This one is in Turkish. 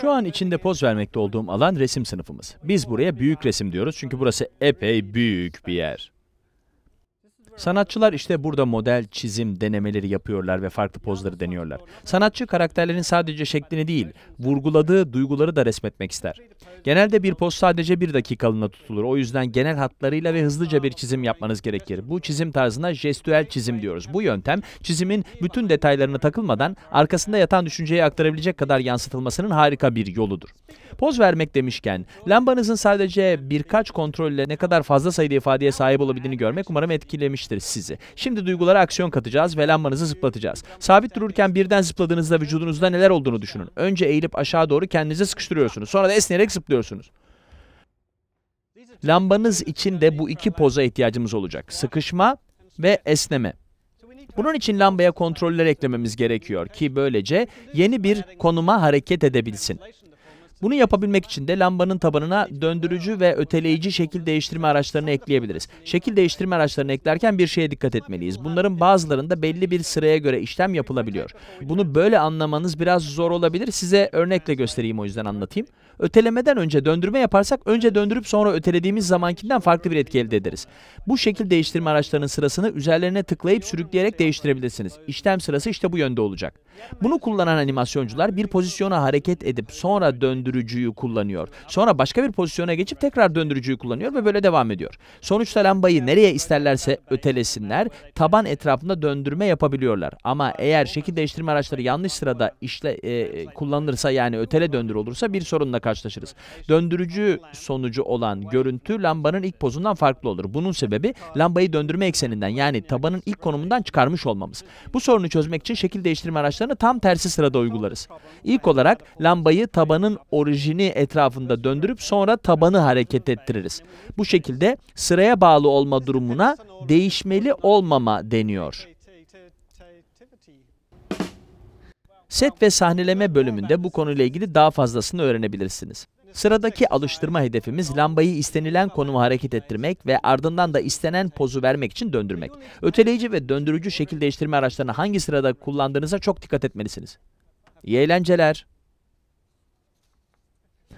Şu an içinde poz vermekte olduğum alan resim sınıfımız. Biz buraya büyük resim diyoruz çünkü burası epey büyük bir yer. Sanatçılar işte burada model, çizim, denemeleri yapıyorlar ve farklı pozları deniyorlar. Sanatçı karakterlerin sadece şeklini değil, vurguladığı duyguları da resmetmek ister. Genelde bir poz sadece bir dakikalığına tutulur. O yüzden genel hatlarıyla ve hızlıca bir çizim yapmanız gerekir. Bu çizim tarzına jestüel çizim diyoruz. Bu yöntem çizimin bütün detaylarına takılmadan arkasında yatan düşünceyi aktarabilecek kadar yansıtılmasının harika bir yoludur. Poz vermek demişken, lambanızın sadece birkaç kontrolle ne kadar fazla sayıda ifadeye sahip olabildiğini görmek umarım etkilemiştir geliştirir sizi. Şimdi duygulara aksiyon katacağız ve lambanızı zıplatacağız. Sabit dururken birden zıpladığınızda vücudunuzda neler olduğunu düşünün. Önce eğilip aşağı doğru kendinizi sıkıştırıyorsunuz. Sonra da esneyerek zıplıyorsunuz. Lambanız için de bu iki poza ihtiyacımız olacak. Sıkışma ve esneme. Bunun için lambaya kontroller eklememiz gerekiyor ki böylece yeni bir konuma hareket edebilsin. Bunu yapabilmek için de lambanın tabanına döndürücü ve öteleyici şekil değiştirme araçlarını ekleyebiliriz. Şekil değiştirme araçlarını eklerken bir şeye dikkat etmeliyiz. Bunların bazılarında belli bir sıraya göre işlem yapılabiliyor. Bunu böyle anlamanız biraz zor olabilir. Size örnekle göstereyim o yüzden anlatayım. Ötelemeden önce döndürme yaparsak önce döndürüp sonra ötelediğimiz zamankinden farklı bir etki elde ederiz. Bu şekil değiştirme araçlarının sırasını üzerlerine tıklayıp sürükleyerek değiştirebilirsiniz. İşlem sırası işte bu yönde olacak. Bunu kullanan animasyoncular bir pozisyona hareket edip sonra döndürüp döndürücüyü kullanıyor. Sonra başka bir pozisyona geçip tekrar döndürücüyü kullanıyor ve böyle devam ediyor. Sonuçta lambayı nereye isterlerse ötelesinler taban etrafında döndürme yapabiliyorlar. Ama eğer şekil değiştirme araçları yanlış sırada işle e, kullanılırsa yani ötele döndür olursa bir sorunla karşılaşırız. Döndürücü sonucu olan görüntü lambanın ilk pozundan farklı olur. Bunun sebebi lambayı döndürme ekseninden yani tabanın ilk konumundan çıkarmış olmamız. Bu sorunu çözmek için şekil değiştirme araçlarını tam tersi sırada uygularız. İlk olarak lambayı tabanın orijini etrafında döndürüp sonra tabanı hareket ettiririz. Bu şekilde sıraya bağlı olma durumuna değişmeli olmama deniyor. Set ve sahneleme bölümünde bu konuyla ilgili daha fazlasını öğrenebilirsiniz. Sıradaki alıştırma hedefimiz lambayı istenilen konuma hareket ettirmek ve ardından da istenen pozu vermek için döndürmek. Öteleyici ve döndürücü şekil değiştirme araçlarını hangi sırada kullandığınıza çok dikkat etmelisiniz. İyi eğlenceler.